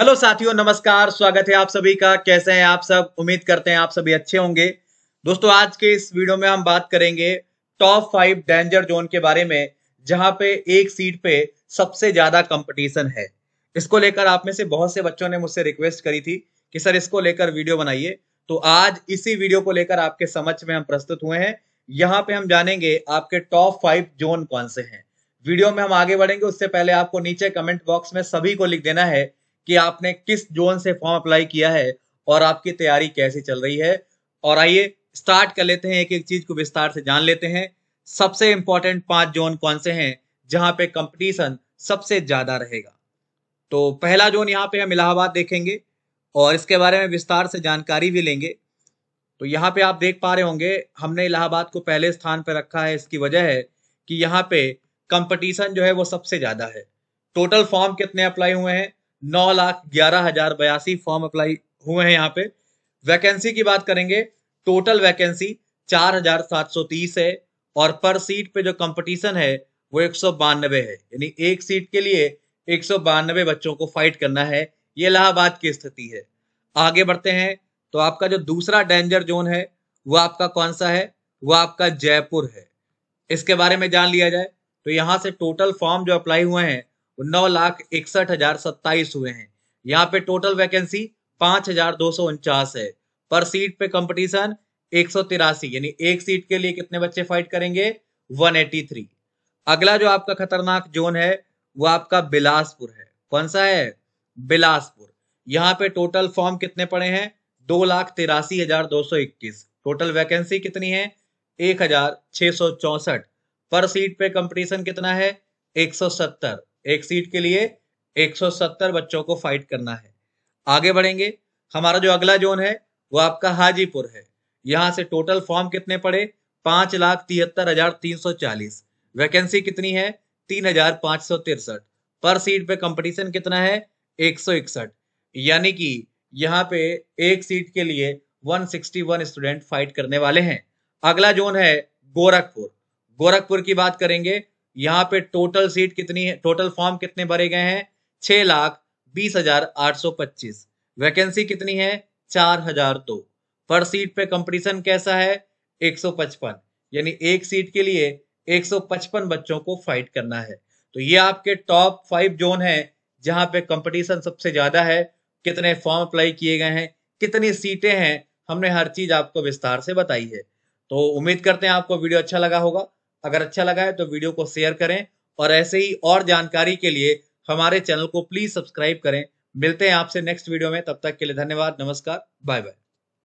hello साथियों नमस्कार स्वागत है आप सभी का कैसे हैं आप सब उम्मीद करते हैं आप सभी अच्छे होंगे दोस्तों आज के इस वीडियो में हम बात करेंगे टॉप फाइव डेंजर जोन के बारे में जहां पे एक सीट पे सबसे ज्यादा कंपटीशन है इसको लेकर आप में से बहुत से बच्चों ने मुझसे रिक्वेस्ट करी थी कि सर इसको लेकर वीडियो बनाइए तो आज इसी वीडियो को लेकर आपके समझ में हम प्रस्तुत हुए हैं यहाँ पे हम जानेंगे आपके टॉप फाइव जोन कौन से हैं वीडियो में हम आगे बढ़ेंगे उससे पहले आपको नीचे कमेंट बॉक्स में सभी को लिख देना है कि आपने किस जोन से फॉर्म अप्लाई किया है और आपकी तैयारी कैसी चल रही है और आइए स्टार्ट कर लेते हैं एक एक चीज को विस्तार से जान लेते हैं सबसे इंपॉर्टेंट पांच जोन कौन से हैं जहां पे कंपटीशन सबसे ज्यादा रहेगा तो पहला जोन यहाँ पे हम इलाहाबाद देखेंगे और इसके बारे में विस्तार से जानकारी भी लेंगे तो यहाँ पे आप देख पा रहे होंगे हमने इलाहाबाद को पहले स्थान पर रखा है इसकी वजह है कि यहाँ पे कंपटीशन जो है वो सबसे ज़्यादा है टोटल फॉर्म कितने अप्लाई हुए हैं नौ लाख ग्यारह हजार बयासी फॉर्म अप्लाई हुए हैं यहाँ पे वैकेंसी की बात करेंगे टोटल वैकेंसी चार हजार सात सौ तीस है और पर सीट पे जो कंपटीशन है वो एक सौ बानबे है यानी एक सीट के लिए एक सौ बानबे बच्चों को फाइट करना है ये इलाहाबाद की स्थिति है आगे बढ़ते हैं तो आपका जो दूसरा डेंजर जोन है वो आपका कौन सा है वो आपका जयपुर है इसके बारे में जान लिया जाए तो यहाँ से टोटल फॉर्म जो अप्लाई हुए हैं नौ लाख इकसठ हजार सत्ताईस हुए हैं यहाँ पे टोटल वैकेंसी पांच हजार दो सौ उनचास है पर सीट पे कंपटीशन एक सौ तिरासी यानी एक सीट के लिए कितने बच्चे फाइट करेंगे 183 अगला जो आपका खतरनाक जोन है वो आपका बिलासपुर है कौन सा है बिलासपुर यहाँ पे टोटल फॉर्म कितने पड़े हैं दो लाख तिरासी हजार दो सौ इक्कीस टोटल वैकेंसी कितनी है एक हजार छह सौ चौसठ पर सीट पे कंपटीशन कितना है एक सौ सत्तर एक सीट के लिए 170 बच्चों को फाइट करना है आगे बढ़ेंगे हमारा जो अगला जोन है वो आपका हाजीपुर है यहाँ से टोटल फॉर्म कितने पड़े पांच लाख तिहत्तर हजार तीन सौ चालीस वैकेंसी कितनी है तीन हजार पांच सौ तिरसठ पर सीट पे कंपटीशन कितना है एक सौ इकसठ यानी कि यहाँ पे एक सीट के लिए 161 स्टूडेंट फाइट करने वाले हैं अगला जोन है गोरखपुर गोरखपुर की बात करेंगे यहाँ पे टोटल सीट कितनी है टोटल फॉर्म कितने भरे गए हैं छह लाख बीस हजार आठ सौ पच्चीस वैकेंसी कितनी है चार हजार दो पर सीट पे कंपटीशन कैसा है एक सौ पचपन यानी एक सीट के लिए एक सौ पचपन बच्चों को फाइट करना है तो ये आपके टॉप फाइव जोन है जहां पे कंपटीशन सबसे ज्यादा है कितने फॉर्म अप्लाई किए गए हैं कितनी सीटें हैं हमने हर चीज आपको विस्तार से बताई है तो उम्मीद करते हैं आपको वीडियो अच्छा लगा होगा अगर अच्छा लगा है तो वीडियो को शेयर करें और ऐसे ही और जानकारी के लिए हमारे चैनल को प्लीज सब्सक्राइब करें मिलते हैं आपसे नेक्स्ट वीडियो में तब तक के लिए धन्यवाद नमस्कार बाय बाय